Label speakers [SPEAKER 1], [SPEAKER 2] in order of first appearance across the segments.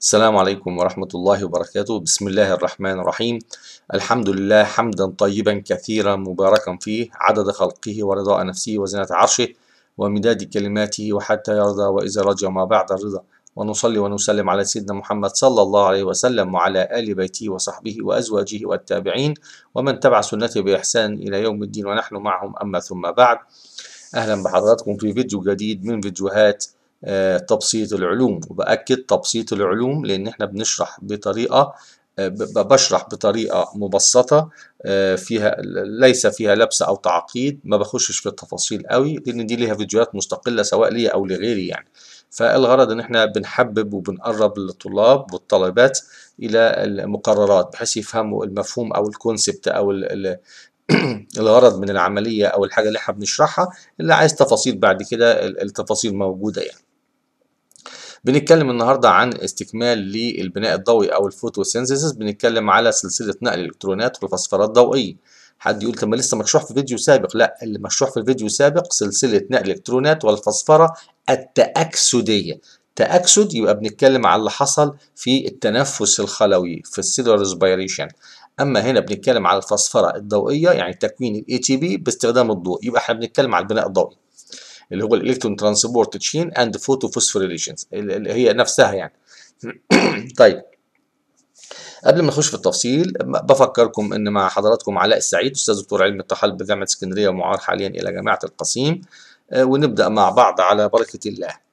[SPEAKER 1] السلام عليكم ورحمة الله وبركاته بسم الله الرحمن الرحيم الحمد لله حمدا طيبا كثيرا مباركا فيه عدد خلقه ورضاء نفسه وزنة عرشه ومداد كلماته وحتى يرضى وإذا رجى ما بعد الرضا ونصلي ونسلم على سيدنا محمد صلى الله عليه وسلم وعلى آل بيته وصحبه وأزواجه والتابعين ومن تبع سنته بإحسان إلى يوم الدين ونحن معهم أما ثم بعد أهلا بحضراتكم في فيديو جديد من فيديوهات آه، تبسيط العلوم وبأكد تبسيط العلوم لأن احنا بنشرح بطريقة آه، بشرح بطريقة مبسطة آه، فيها ليس فيها لبس أو تعقيد ما بخشش في التفاصيل قوي لأن دي ليها فيديوهات مستقلة سواء لي أو لغيري يعني فالغرض ان احنا بنحبب وبنقرب الطلاب والطالبات الى المقررات بحيث يفهموا المفهوم او الكونسبت او الغرض من العملية او الحاجة اللي احنا بنشرحها اللي عايز تفاصيل بعد كده التفاصيل موجودة يعني بنتكلم النهارده عن استكمال للبناء الضوئي او الفوتوسينثيسيس بنتكلم على سلسله نقل الالكترونات والفسفرات الضوئيه حد يقول طب ما لسه مشروح في فيديو سابق لا اللي مشروح في الفيديو السابق سلسله نقل الالكترونات والفسفره التاكسديه تاكسد يبقى بنتكلم على اللي حصل في التنفس الخلوي في السيلولار ريسبيريشن اما هنا بنتكلم على الفسفره الضوئيه يعني تكوين الاي تي بي e باستخدام الضوء يبقى احنا بنتكلم على البناء الضوئي اللي هو الالكترون ترانسبورت تشين اند فوتو فوسفوريليشنز اللي هي نفسها يعني طيب قبل ما نخش في التفصيل بفكركم ان مع حضراتكم علاء السعيد استاذ دكتور علم الطحال بجامعه اسكندريه ومعار حاليا الى جامعه القصيم آه، ونبدا مع بعض على بركه الله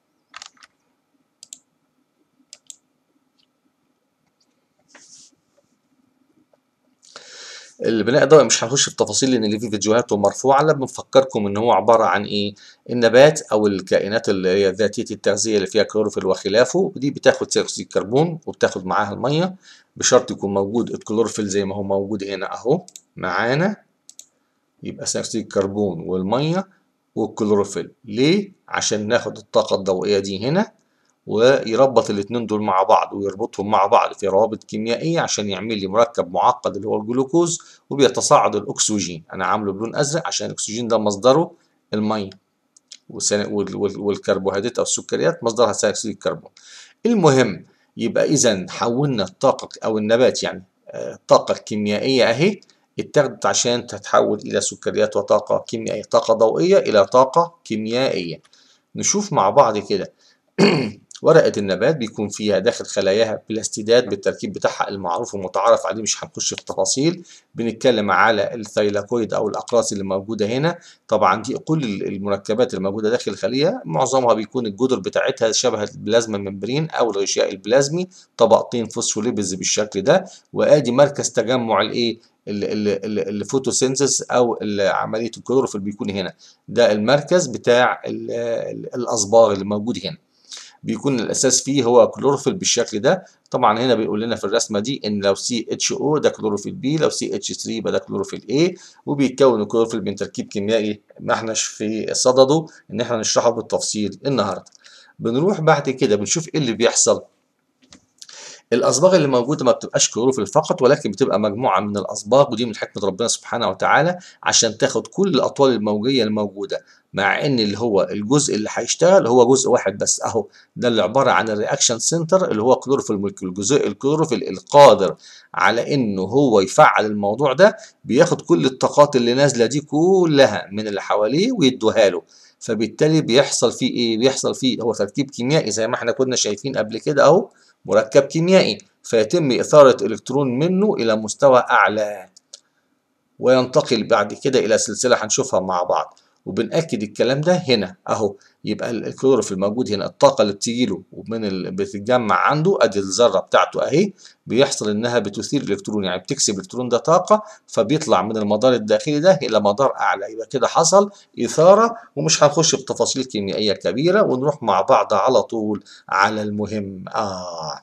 [SPEAKER 1] البناء الضوئي مش هنخش في تفاصيل لان اللي في فيديوهاته مرفوعه انا بنفكركم ان هو عباره عن ايه النبات او الكائنات اللي هي ذاتيه التغذيه اللي فيها كلوروفيل وخلافه دي بتاخد ثاني اكسيد الكربون وبتاخد معاها الميه بشرط يكون موجود الكلوروفيل زي ما هو موجود هنا اهو معانا يبقى ثاني اكسيد الكربون والميه والكلوروفيل ليه عشان ناخد الطاقه الضوئيه دي هنا ويربط الاثنين دول مع بعض ويربطهم مع بعض في روابط كيميائية عشان يعمل لي مركب معقد اللي هو الجلوكوز وبيتصاعد الأكسجين أنا عامله بلون أزرق عشان الأكسجين ده مصدره المية والكربوهيدرات أو السكريات مصدرها ثاني أكسيد الكربون المهم يبقى إذا حولنا الطاقة أو النبات يعني الطاقة آه، الكيميائية أهي اتاخدت عشان تتحول إلى سكريات وطاقة كيميائية طاقة ضوئية إلى طاقة كيميائية نشوف مع بعض كده ورقة النبات بيكون فيها داخل خلاياها بلاستيدات بالتركيب بتاعها المعروف والمتعارف عليه مش هنخش في تفاصيل بنتكلم على الثيلاكويد أو الأقراص اللي موجودة هنا طبعا دي كل المركبات الموجودة داخل الخلية معظمها بيكون الجدر بتاعتها شبه البلازما ممبرين أو الغشاء البلازمي طبقتين فوسفوليبز بالشكل ده وآدي مركز تجمع الإيه الفوتوسينثس او عمليه الكلوروفيل بيكون هنا ده المركز بتاع الاصباغ اللي موجود هنا بيكون الاساس فيه هو كلوروفيل بالشكل ده طبعا هنا بيقول لنا في الرسمه دي ان لو سي اتش او ده كلوروفيل بي لو سي اتش 3 يبقى ده كلوروفيل اي وبيتكون الكلوروفيل من تركيب كيميائي ما احناش في صدده ان احنا نشرحه بالتفصيل النهارده بنروح بعد كده بنشوف ايه اللي بيحصل الاصباغ اللي موجوده ما بتبقاش كلوروفيل فقط ولكن بتبقى مجموعه من الاصباغ ودي من حكمه ربنا سبحانه وتعالى عشان تاخد كل الاطوال الموجيه الموجوده مع ان اللي هو الجزء اللي هيشتغل هو جزء واحد بس اهو ده اللي عباره عن الرياكشن سنتر اللي هو كلوروفيل مولكيول الجزء الكلوروفيل القادر على انه هو يفعل الموضوع ده بياخد كل الطاقات اللي نازله دي كلها من اللي حواليه ويدوها له فبالتالي بيحصل فيه ايه بيحصل فيه هو تركيب كيميائي زي ما احنا كنا شايفين قبل كده اهو مركب كيميائي فيتم اثاره الكترون منه الى مستوى اعلى وينتقل بعد كده الى سلسله هنشوفها مع بعض وبنأكد الكلام ده هنا اهو يبقى الكلوروفيل موجود هنا الطاقة اللي بتجيله ومن بتتجمع عنده ادي الذرة بتاعته اهي بيحصل انها بتثير الكترون يعني بتكسب الالكترون ده طاقة فبيطلع من المدار الداخلي ده الى مدار اعلى يبقى كده حصل اثارة ومش هنخش في تفاصيل كيميائية كبيرة ونروح مع بعض على طول على المهم اه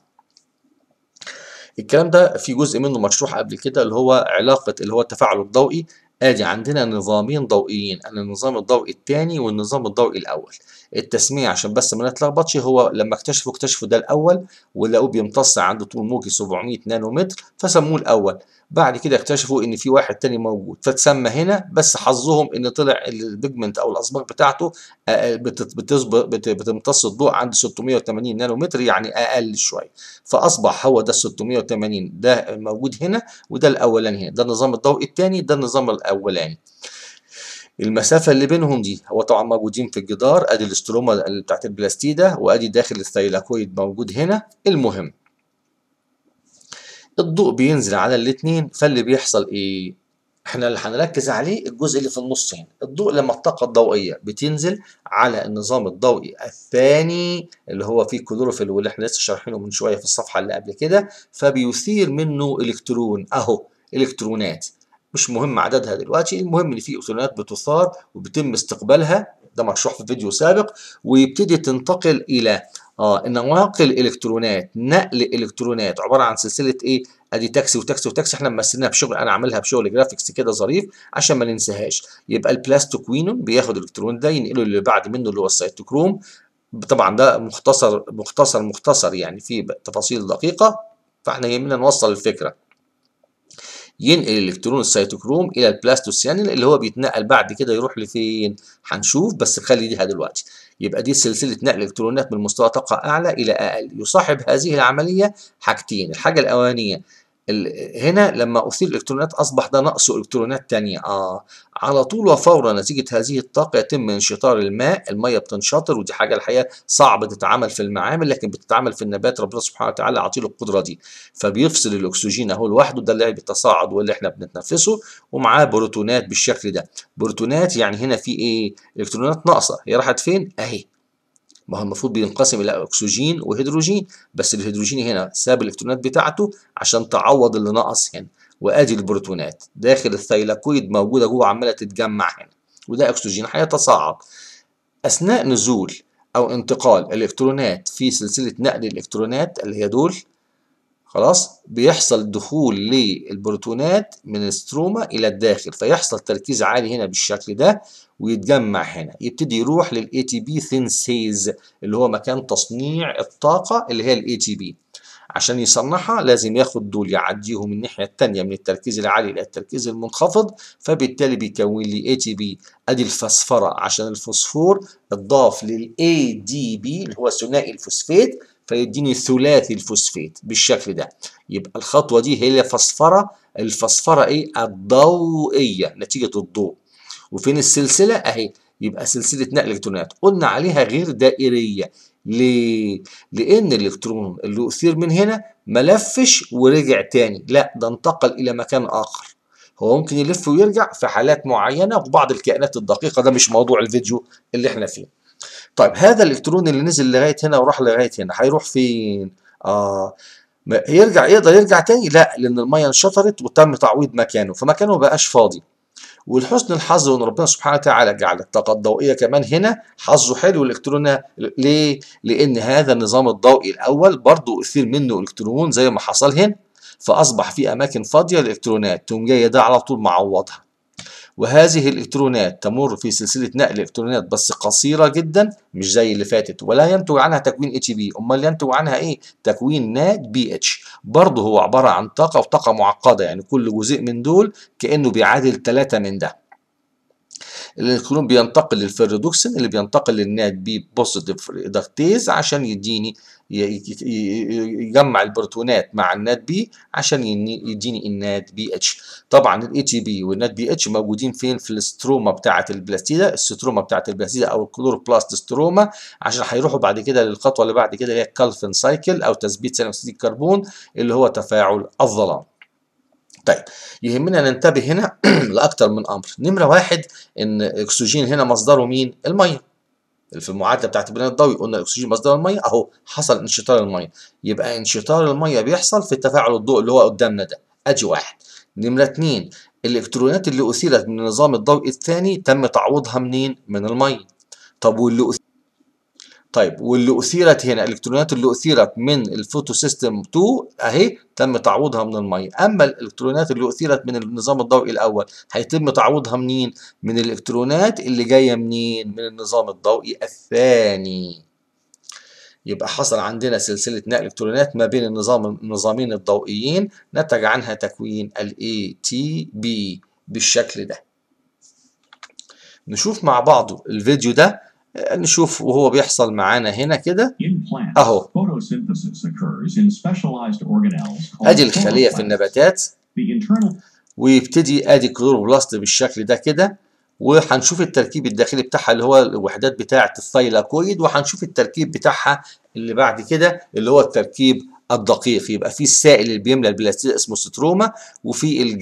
[SPEAKER 1] الكلام ده في جزء منه مشروح قبل كده اللي هو علاقة اللي هو التفاعل الضوئي ادي عندنا نظامين ضوئيين النظام الضوئي الثاني والنظام الضوئي الاول التسمية عشان بس ما نتلخبطش هو لما اكتشفوا اكتشفوا ده الأول ولقوه بيمتص عنده طول موجي 700 نانومتر فسموه الأول بعد كده اكتشفوا ان في واحد تاني موجود فتسمى هنا بس حظهم ان طلع البيجمنت او الاصباغ بتاعته بتمتص الضوء عند 680 نانومتر يعني اقل شويه فاصبح هو ده ال 680 ده موجود هنا وده الاولاني هنا ده النظام الضوئي الثاني ده النظام الاولاني المسافة اللي بينهم دي هو طبعا موجودين في الجدار ادي الاستروما بتاعت البلاستيدة وادي داخل الثيلاكويد موجود هنا المهم الضوء بينزل على الاتنين فاللي بيحصل ايه احنا اللي هنركز عليه الجزء اللي في النص هنا الضوء لما الطاقه الضوئيه بتنزل على النظام الضوئي الثاني اللي هو فيه كلوروفيل واللي احنا لسه شارحينه من شويه في الصفحه اللي قبل كده فبيثير منه الكترون اهو الكترونات مش مهم عددها دلوقتي المهم ان في اذونات بتثار وبيتم استقبالها ده مشروح في فيديو سابق ويبتدي تنتقل الى اه نواقل الكترونات نقل الكترونات عباره عن سلسله ايه ادي تاكسي وتاكسي وتاكسي احنا مثلناها بشغل انا عاملها بشغل جرافيكس كده ظريف عشان ما ننساهاش يبقى البلاستوكوينون بياخد الالكترون ده ينقله اللي بعد منه اللي هو السيتوكروم طبعا ده مختصر مختصر مختصر يعني في تفاصيل دقيقه فاحنا يهمنا نوصل الفكره ينقل الالكترون السيتوكروم الى البلاستوسيانين اللي هو بيتنقل بعد كده يروح لفين هنشوف بس خلي دي دلوقتي يبقى دي سلسله نقل الكترونات من مستوى طاقه اعلى الى اقل يصاحب هذه العمليه حاجتين الحاجه الاولانيه هنا لما أثير الإلكترونات أصبح ده نقصه إلكترونات تانية آه على طول وفورا نتيجة هذه الطاقة يتم انشطار الماء المية بتنشطر ودي حاجة الحقيقة صعب تتعمل في المعامل لكن بتتعمل في النبات ربنا سبحانه وتعالى عطيه القدرة دي فبيفصل الأكسجين أهو لوحده ده اللي بيتصاعد واللي إحنا بنتنفسه ومعاه بروتونات بالشكل ده بروتونات يعني هنا في إيه إلكترونات ناقصة هي راحت فين أهي ما هو المفروض بينقسم الى اكسجين وهيدروجين بس الهيدروجين هنا ساب الالكترونات بتاعته عشان تعوض اللي ناقص هنا وادي البروتونات داخل الثيلاكويد موجوده جوه عماله تتجمع هنا وده اكسجين هيتصاعد اثناء نزول او انتقال الالكترونات في سلسله نقل الالكترونات اللي هي دول خلاص بيحصل دخول للبروتونات من الستروما الى الداخل فيحصل تركيز عالي هنا بالشكل ده ويتجمع هنا يبتدي يروح للاي تي بي ثينسيز اللي هو مكان تصنيع الطاقه اللي هي الاي تي بي عشان يصنعها لازم ياخد دول يعديهم الناحيه الثانيه من التركيز العالي الى التركيز المنخفض فبالتالي بيكون لي اي تي بي ادي الفسفره عشان الفوسفور اتضاف للاي دي بي اللي هو ثنائي الفوسفات فيديني ثلاثي الفوسفيت بالشكل ده يبقى الخطوة دي هي فسفرة الفسفرة ايه الضوئية نتيجة الضوء وفين السلسلة اهي يبقى سلسلة نقل الكترونات قلنا عليها غير دائرية ليه؟ لأن الإلكترون اللي أثير من هنا ملفش ورجع تاني لا ده انتقل إلى مكان آخر هو ممكن يلف ويرجع في حالات معينة وبعض الكائنات الدقيقة ده مش موضوع الفيديو اللي احنا فيه طيب هذا الالكترون اللي نزل لغايه هنا وراح لغايه هنا هيروح فين اه يرجع يقدر يرجع تاني لا لان الميه انشطرت وتم تعويض مكانه فمكانه ما بقاش فاضي ولحسن الحظ وان ربنا سبحانه وتعالى جعل الطاقه الضوئيه كمان هنا حظه حلو الالكترون ليه؟ لان هذا النظام الضوئي الاول برضه اثير منه الكترون زي ما حصل هنا فاصبح في اماكن فاضيه للالكترونات تقوم جايه ده على طول معوضها وهذه الإلكترونات تمر في سلسلة نقل إلكترونات بس قصيرة جدا مش زي اللي فاتت ولا ينتج عنها تكوين اتش بي أمال ينتج عنها إيه؟ تكوين ناد بي اتش برضه هو عبارة عن طاقة وطاقة معقدة يعني كل جزء من دول كأنه بيعادل ثلاثة من ده الالكترون بينتقل للفيرودوكسين اللي بينتقل للناد بي بوزيتيف ريدكتيز عشان يديني يجمع البروتونات مع الناد بي عشان يديني الناد بي اتش طبعا الاي تي بي والناد بي اتش موجودين فين في الستروما بتاعه البلاستيدا الستروما بتاعه البلاستيدا او الكلوروبلاست ستروما عشان هيروحوا بعد كده للخطوه اللي بعد كده اللي هي الكالفن سايكل او تثبيت ثاني اكسيد الكربون اللي هو تفاعل الظلام طيب يهمنا ننتبه هنا لاكثر من امر نمره واحد ان الاكسجين هنا مصدره مين الميه في المعادله بتاعت البناء الضوئي قلنا الاكسجين مصدر الميه اهو حصل انشطار الميه يبقى انشطار الميه بيحصل في تفاعل الضوء اللي هو قدامنا ده ادي واحد نمره اتنين الالكترونات اللي اثيرت من النظام الضوئي الثاني تم تعويضها منين من الميه طب واللي طيب واللي اثيرت هنا الالكترونات اللي اثيرت من الفوتو سيستم 2 اهي تم تعويضها من الميه اما الالكترونات اللي اثيرت من النظام الضوئي الاول هيتم تعويضها منين من الالكترونات اللي جايه منين من النظام الضوئي الثاني يبقى حصل عندنا سلسلة نقل الكترونات ما بين النظام النظامين الضوئيين نتج عنها تكوين تي بي بالشكل ده نشوف مع بعضه الفيديو ده نشوف وهو بيحصل معانا هنا كده اهو ادي الخليه في النباتات ويبتدي ادي كلوروبلاست بالشكل ده كده وهنشوف التركيب الداخلي بتاعها اللي هو الوحدات بتاعه الثايلاكويد وهنشوف التركيب بتاعها اللي بعد كده اللي هو التركيب الدقيق يبقى في السائل اللي بيملى البلاستيد اسمه ستروما وفي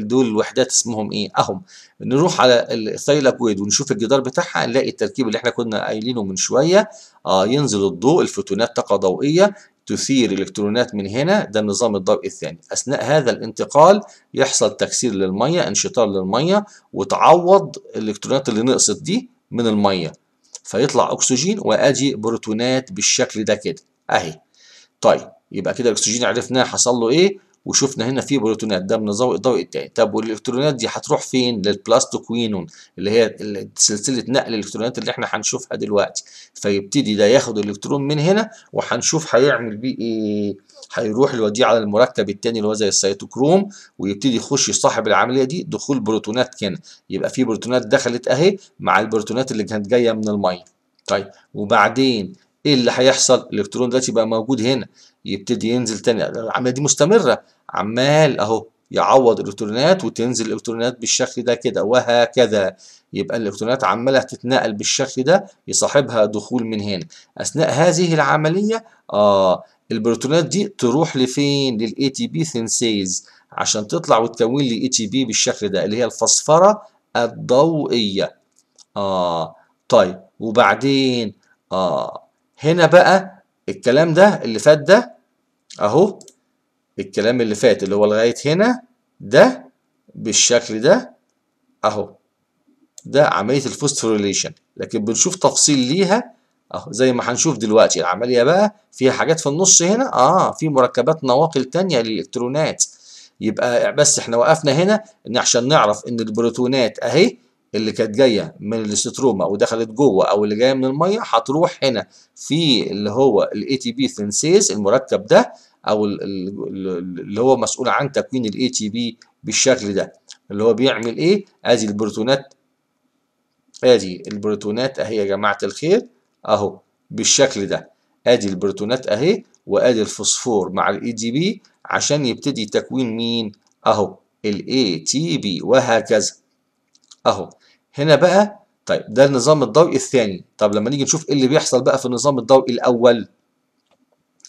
[SPEAKER 1] دول الوحدات اسمهم ايه اهم نروح على الثايلاكويد ونشوف الجدار بتاعها نلاقي التركيب اللي احنا كنا قايلينه من شويه آه ينزل الضوء الفوتونات طاقه ضوئيه تثير الكترونات من هنا ده النظام الضوئي الثاني اثناء هذا الانتقال يحصل تكسير للميه انشطار للميه وتعوض الالكترونات اللي نقصت دي من الميه فيطلع اكسجين وادي بروتونات بالشكل ده كده اهي طيب يبقى كده الاكسجين عرفناه حصل له ايه وشفنا هنا في بروتونات ده من الضوء الضوئي الثاني طب والالكترونات دي هتروح فين للبلاستوكوينون اللي هي سلسله نقل الالكترونات اللي احنا هنشوفها دلوقتي فيبتدي ده ياخد الالكترون من هنا وهنشوف هيعمل بيه ايه هيروح يوديه على المركب الثاني اللي هو زي السيتوكروم ويبتدي يخش يصاحب العمليه دي دخول بروتونات هنا يبقى في بروتونات دخلت اهي مع البروتونات اللي كانت جايه من الميه طيب وبعدين ايه اللي هيحصل الالكترون دلوقتي بقى موجود هنا يبتدي ينزل تاني العمليه دي مستمره عمال اهو يعوض الالكترونات وتنزل الالكترونات بالشكل ده كده وهكذا يبقى الالكترونات عماله تتنقل بالشكل ده يصاحبها دخول من هنا اثناء هذه العمليه اه البروتونات دي تروح لفين للاي تي بي سينسيز عشان تطلع وتكون لي اي تي بي بالشكل ده اللي هي الفسفره الضوئيه اه طيب وبعدين اه هنا بقى الكلام ده اللي فات ده اهو الكلام اللي فات اللي هو لغايه هنا ده بالشكل ده اهو ده عمليه الفوستفوريليشن لكن بنشوف تفصيل ليها اهو زي ما هنشوف دلوقتي العمليه بقى فيها حاجات في النص هنا اه في مركبات نواقل تانية للالكترونات يبقى بس احنا وقفنا هنا ان عشان نعرف ان البروتونات اهي اللي كانت جايه من الاستروما ودخلت جوه او اللي جايه من الميه هتروح هنا في اللي هو الاي تي بي ثنسيز المركب ده او اللي هو مسؤول عن تكوين الاي تي بي بالشكل ده اللي هو بيعمل ايه ادي البروتونات ادي البروتونات اهي يا جماعه الخير اهو بالشكل ده ادي البروتونات اهي وادي الفوسفور مع الاي دي بي عشان يبتدي تكوين مين اهو الاي تي بي وهكذا اهو هنا بقى طيب ده النظام الضوئي الثاني طب لما نيجي نشوف ايه اللي بيحصل بقى في النظام الضوئي الاول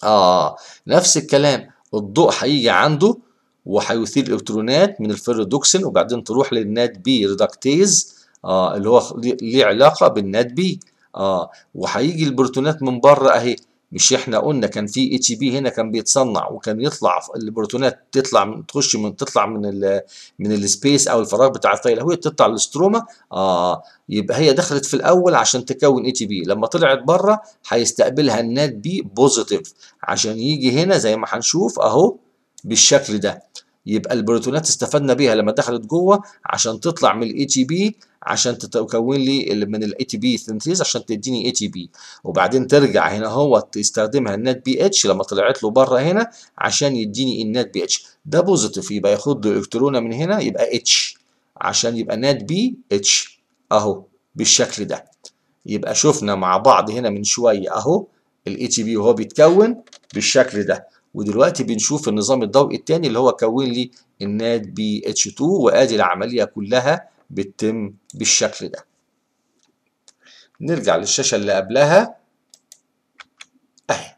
[SPEAKER 1] اه نفس الكلام الضوء هيجي عنده وهيثير الالكترونات من الفيرودوكسين وبعدين تروح للنات بي ريدكتيز اه اللي هو ليه علاقه بالنات بي اه وهيجي البروتونات من بره اهي مش احنا قلنا كان في اي تي بي هنا كان بيتصنع وكان يطلع البروتونات تطلع من تخش من تطلع من الـ من السبيس او الفراغ بتاع الفيلة هو تطلع الاستروما اه يبقى هي دخلت في الاول عشان تكون اي تي بي لما طلعت بره هيستقبلها النات بي بوزيتيف عشان يجي هنا زي ما هنشوف اهو بالشكل ده يبقى البروتونات استفدنا بيها لما دخلت جوه عشان تطلع من الاي تي بي عشان تكون لي من الاي تي بي سنتيز عشان تديني اي تي بي وبعدين ترجع هنا هو تستخدمها النت بي اتش لما طلعت له بره هنا عشان يديني النت بي اتش ده بوزيتيف يبقى ياخد الكترون الكترونه من هنا يبقى اتش عشان يبقى نت بي اتش اهو بالشكل ده يبقى شفنا مع بعض هنا من شويه اهو الاي تي بي وهو بيتكون بالشكل ده ودلوقتي بنشوف النظام الضوئي الثاني اللي هو كون لي النات بي اتش 2 وادي العمليه كلها بتتم بالشكل ده نرجع للشاشة اللي قبلها اهي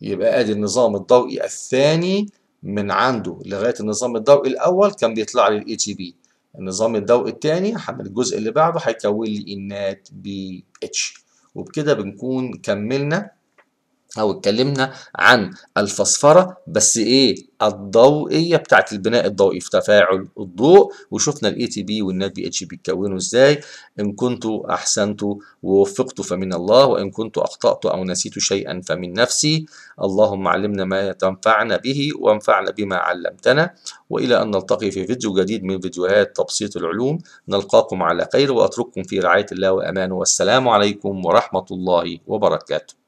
[SPEAKER 1] يبقى ادي النظام الضوئي الثاني من عنده لغاية النظام الضوئي الاول كان بيطلع لي الاي تي بي النظام الضوئي الثاني الجزء اللي بعده هيكون لي النات بي اتش وبكده بنكون كملنا او اتكلمنا عن الفسفره بس ايه الضوئيه بتاعت البناء الضوئي في تفاعل الضوء وشفنا الاي تي بي والنات بي اتش بيتكونوا ازاي ان كنت احسنت ووفقت فمن الله وان كنت اخطات او نسيت شيئا فمن نفسي اللهم علمنا ما تنفعنا به وانفعنا بما علمتنا والى ان نلتقي في فيديو جديد من فيديوهات تبسيط العلوم نلقاكم على خير واترككم في رعايه الله وامانه والسلام عليكم ورحمه الله وبركاته